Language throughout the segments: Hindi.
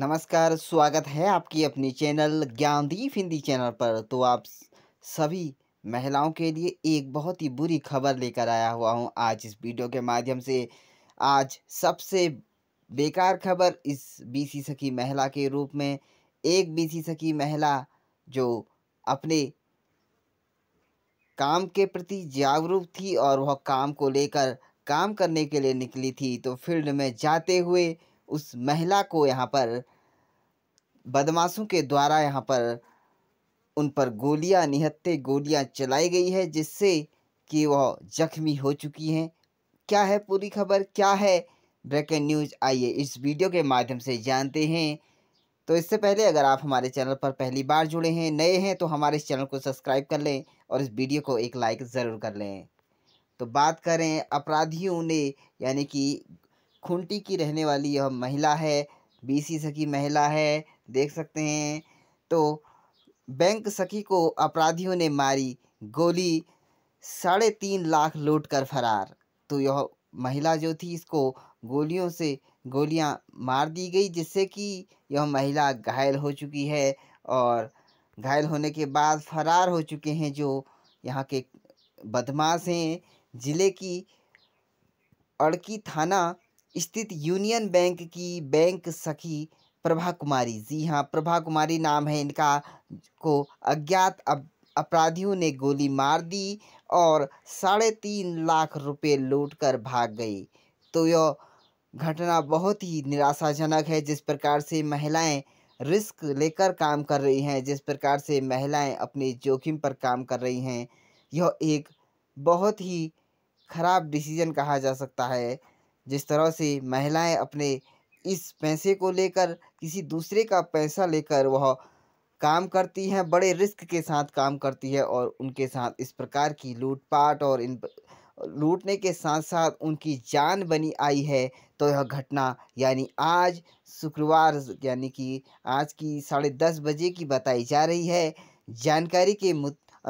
नमस्कार स्वागत है आपकी अपनी चैनल ज्ञानदीप हिंदी चैनल पर तो आप सभी महिलाओं के लिए एक बहुत ही बुरी खबर लेकर आया हुआ हूं आज इस वीडियो के माध्यम से आज सबसे बेकार खबर इस बीसी सखी महिला के रूप में एक बीसी सखी महिला जो अपने काम के प्रति जागरूक थी और वह काम को लेकर काम करने के लिए निकली थी तो फील्ड में जाते हुए उस महिला को यहाँ पर बदमाशों के द्वारा यहाँ पर उन पर गोलियां निहत्ते गोलियां चलाई गई है जिससे कि वह जख्मी हो चुकी हैं क्या है पूरी खबर क्या है ब्रेकिंग न्यूज आइए इस वीडियो के माध्यम से जानते हैं तो इससे पहले अगर आप हमारे चैनल पर पहली बार जुड़े हैं नए हैं तो हमारे इस चैनल को सब्सक्राइब कर लें और इस वीडियो को एक लाइक ज़रूर कर लें तो बात करें अपराधियों ने यानी कि खूंटी की रहने वाली यह महिला है बीसी सखी महिला है देख सकते हैं तो बैंक सखी को अपराधियों ने मारी गोली साढ़े तीन लाख लूट कर फरार तो यह महिला जो थी इसको गोलियों से गोलियां मार दी गई जिससे कि यह महिला घायल हो चुकी है और घायल होने के बाद फरार हो चुके हैं जो यहाँ के बदमाश हैं ज़िले की अड़की थाना स्थित यूनियन बैंक की बैंक सखी प्रभा कुमारी जी हाँ प्रभा कुमारी नाम है इनका को अज्ञात अपराधियों ने गोली मार दी और साढ़े तीन लाख रुपए लूट कर भाग गई तो यह घटना बहुत ही निराशाजनक है जिस प्रकार से महिलाएं रिस्क लेकर काम कर रही हैं जिस प्रकार से महिलाएं अपने जोखिम पर काम कर रही हैं यह एक बहुत ही खराब डिसीजन कहा जा सकता है जिस तरह से महिलाएं अपने इस पैसे को लेकर किसी दूसरे का पैसा लेकर वह काम करती हैं बड़े रिस्क के साथ काम करती है और उनके साथ इस प्रकार की लूटपाट और इन लूटने के साथ साथ उनकी जान बनी आई है तो यह घटना यानी आज शुक्रवार यानी कि आज की साढ़े दस बजे की बताई जा रही है जानकारी के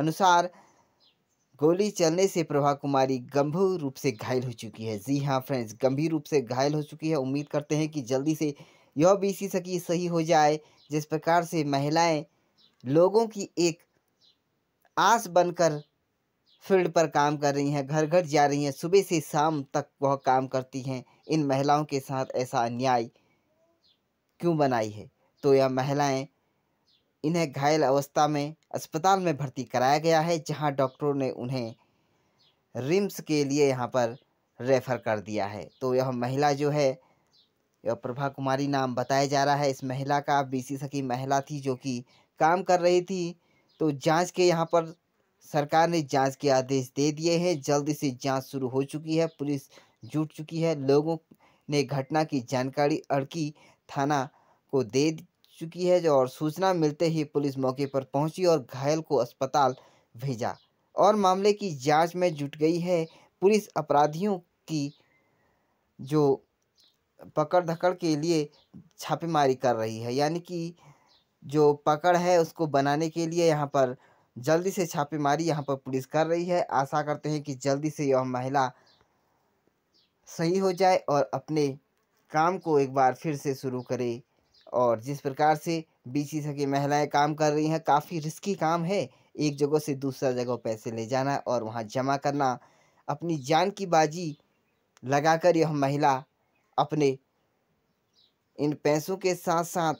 अनुसार गोली चलने से प्रभा कुमारी गंभीर रूप से घायल हो चुकी है जी हाँ फ्रेंड्स गंभीर रूप से घायल हो चुकी है उम्मीद करते हैं कि जल्दी से यह बीसी सकी सही हो जाए जिस प्रकार से महिलाएं लोगों की एक आस बनकर फील्ड पर काम कर रही हैं घर घर जा रही हैं सुबह से शाम तक वह काम करती हैं इन महिलाओं के साथ ऐसा अन्याय क्यों बनाई है तो यह महिलाएं इन्हें घायल अवस्था में अस्पताल में भर्ती कराया गया है जहां डॉक्टरों ने उन्हें रिम्स के लिए यहां पर रेफ़र कर दिया है तो यह महिला जो है यह प्रभा कुमारी नाम बताया जा रहा है इस महिला का बीसी सखी महिला थी जो कि काम कर रही थी तो जांच के यहाँ पर सरकार ने जांच के आदेश दे दिए हैं जल्द से जाँच शुरू हो चुकी है पुलिस जुट चुकी है लोगों ने घटना की जानकारी अड़की थाना को दे चुकी है और सूचना मिलते ही पुलिस मौके पर पहुंची और घायल को अस्पताल भेजा और मामले की जांच में जुट गई है पुलिस अपराधियों की जो पकड़ धकड़ के लिए छापेमारी कर रही है यानी कि जो पकड़ है उसको बनाने के लिए यहाँ पर जल्दी से छापेमारी यहाँ पर पुलिस कर रही है आशा करते हैं कि जल्दी से यह महिला सही हो जाए और अपने काम को एक बार फिर से शुरू करे और जिस प्रकार से बीसी सकी महिलाएं काम कर रही हैं काफ़ी रिस्की काम है एक जगह से दूसरा जगह पैसे ले जाना और वहाँ जमा करना अपनी जान की बाजी लगाकर यह महिला अपने इन पैसों के साथ साथ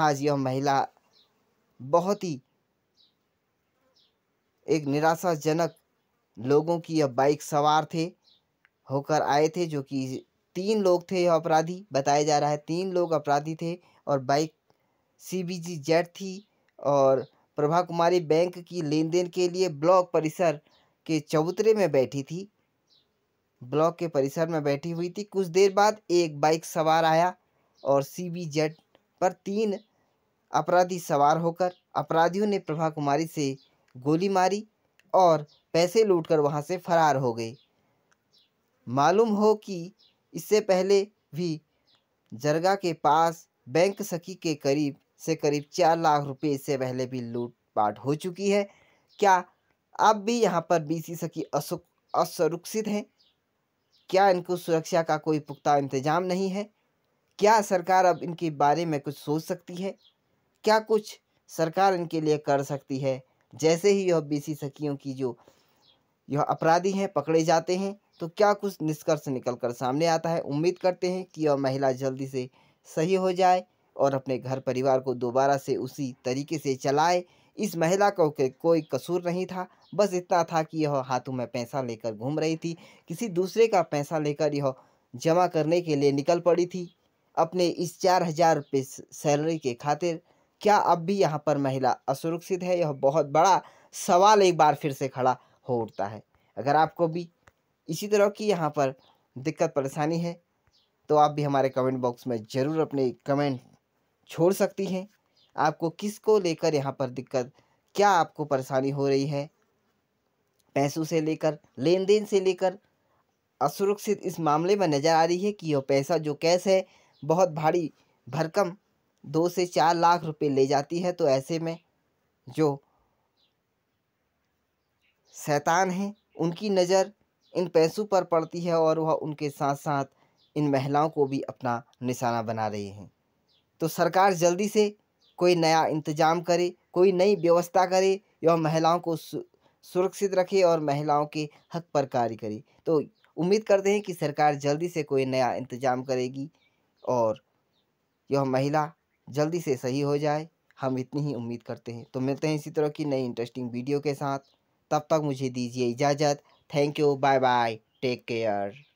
आज यह महिला बहुत ही एक निराशाजनक लोगों की यह बाइक सवार थे होकर आए थे जो कि तीन लोग थे यह अपराधी बताया जा रहा है तीन लोग अपराधी थे और bike C B G Z थी और प्रभा कुमारी बैंक की लेन देन के लिए ब्लॉक परिसर के चबूतरे में बैठी थी ब्लॉक के परिसर में बैठी हुई थी कुछ देर बाद एक बाइक सवार आया और सी बी जेड पर तीन अपराधी सवार होकर अपराधियों ने प्रभा कुमारी से गोली मारी और पैसे लूटकर वहां से फरार हो गए मालूम हो कि इससे पहले भी जरगा के पास बैंक सखी के करीब से करीब चार लाख रुपए से पहले भी लूटपाट हो चुकी है क्या अब भी यहाँ पर बीसी सखी असुरक्षित हैं क्या इनको सुरक्षा का कोई पुख्ता इंतजाम नहीं है क्या सरकार अब इनके बारे में कुछ सोच सकती है क्या कुछ सरकार इनके लिए कर सकती है जैसे ही यह बीसी सखियों की जो यह अपराधी हैं पकड़े जाते हैं तो क्या कुछ निष्कर्ष निकल कर सामने आता है उम्मीद करते हैं कि यह महिला जल्दी से सही हो जाए और अपने घर परिवार को दोबारा से उसी तरीके से चलाए इस महिला को कोई कसूर नहीं था बस इतना था कि यह हाथों में पैसा लेकर घूम रही थी किसी दूसरे का पैसा लेकर यह जमा करने के लिए निकल पड़ी थी अपने इस चार हजार रुपये सैलरी के खातिर क्या अब भी यहाँ पर महिला असुरक्षित है यह बहुत बड़ा सवाल एक बार फिर से खड़ा हो उठता है अगर आपको भी इसी तरह की यहाँ पर दिक्कत परेशानी है तो आप भी हमारे कमेंट बॉक्स में ज़रूर अपने कमेंट छोड़ सकती हैं आपको किसको लेकर यहाँ पर दिक्कत क्या आपको परेशानी हो रही है पैसों से लेकर लेन देन से लेकर असुरक्षित इस मामले में नज़र आ रही है कि यह पैसा जो कैश है बहुत भारी भरकम दो से चार लाख रुपए ले जाती है तो ऐसे में जो शैतान हैं उनकी नज़र इन पैसों पर पड़ती है और वह उनके साथ साथ इन महिलाओं को भी अपना निशाना बना रही हैं तो सरकार जल्दी से कोई नया इंतजाम करे कोई नई व्यवस्था करे यह महिलाओं को सुरक्षित रखे और महिलाओं के हक पर कार्य करे तो उम्मीद करते हैं कि सरकार जल्दी से कोई नया इंतजाम करेगी और यह महिला जल्दी से सही हो जाए हम इतनी ही उम्मीद करते हैं तो मिलते हैं इसी तरह की नई इंटरेस्टिंग वीडियो के साथ तब तक मुझे दीजिए इजाज़त thank you bye bye take care